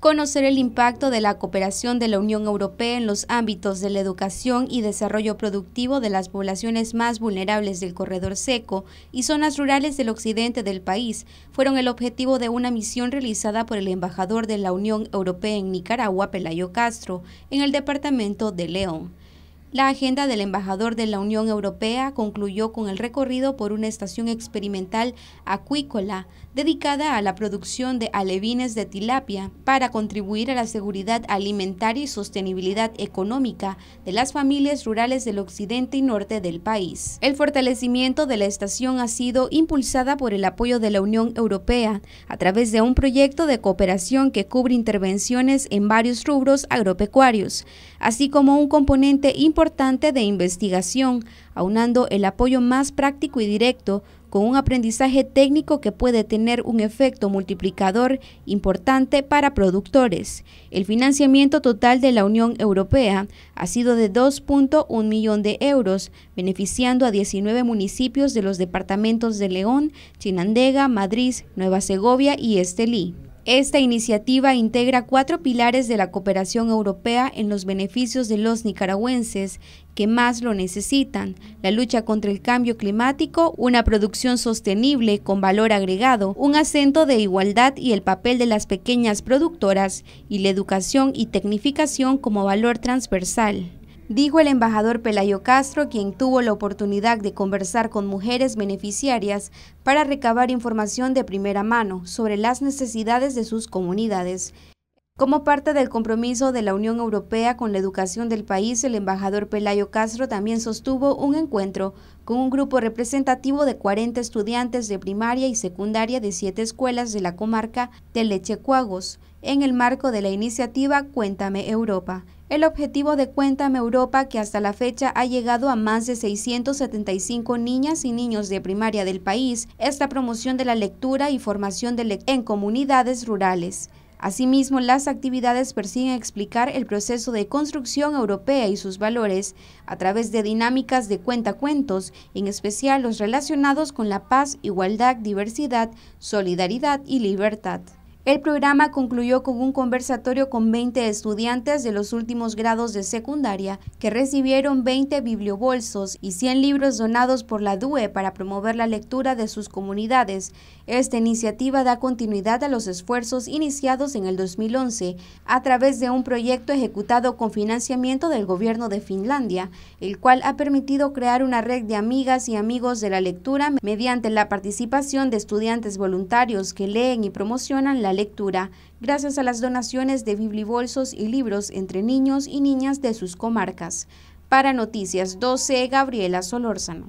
conocer el impacto de la cooperación de la Unión Europea en los ámbitos de la educación y desarrollo productivo de las poblaciones más vulnerables del corredor seco y zonas rurales del occidente del país fueron el objetivo de una misión realizada por el embajador de la Unión Europea en Nicaragua, Pelayo Castro, en el departamento de León. La agenda del embajador de la Unión Europea concluyó con el recorrido por una estación experimental acuícola dedicada a la producción de alevines de tilapia para contribuir a la seguridad alimentaria y sostenibilidad económica de las familias rurales del occidente y norte del país. El fortalecimiento de la estación ha sido impulsada por el apoyo de la Unión Europea a través de un proyecto de cooperación que cubre intervenciones en varios rubros agropecuarios, así como un componente importante de investigación, aunando el apoyo más práctico y directo con un aprendizaje técnico que puede tener un efecto multiplicador importante para productores. El financiamiento total de la Unión Europea ha sido de 2.1 millones de euros, beneficiando a 19 municipios de los departamentos de León, Chinandega, Madrid, Nueva Segovia y Estelí. Esta iniciativa integra cuatro pilares de la cooperación europea en los beneficios de los nicaragüenses que más lo necesitan, la lucha contra el cambio climático, una producción sostenible con valor agregado, un acento de igualdad y el papel de las pequeñas productoras, y la educación y tecnificación como valor transversal dijo el embajador Pelayo Castro, quien tuvo la oportunidad de conversar con mujeres beneficiarias para recabar información de primera mano sobre las necesidades de sus comunidades. Como parte del compromiso de la Unión Europea con la educación del país, el embajador Pelayo Castro también sostuvo un encuentro con un grupo representativo de 40 estudiantes de primaria y secundaria de siete escuelas de la comarca de Lechecuagos, en el marco de la iniciativa Cuéntame Europa, el objetivo de Cuéntame Europa, que hasta la fecha ha llegado a más de 675 niñas y niños de primaria del país, es la promoción de la lectura y formación de en comunidades rurales. Asimismo, las actividades persiguen explicar el proceso de construcción europea y sus valores a través de dinámicas de cuentacuentos, en especial los relacionados con la paz, igualdad, diversidad, solidaridad y libertad. El programa concluyó con un conversatorio con 20 estudiantes de los últimos grados de secundaria que recibieron 20 bibliobolsos y 100 libros donados por la DUE para promover la lectura de sus comunidades. Esta iniciativa da continuidad a los esfuerzos iniciados en el 2011 a través de un proyecto ejecutado con financiamiento del gobierno de Finlandia, el cual ha permitido crear una red de amigas y amigos de la lectura mediante la participación de estudiantes voluntarios que leen y promocionan la lectura lectura, gracias a las donaciones de biblibolsos y libros entre niños y niñas de sus comarcas. Para Noticias 12, Gabriela Solórzano.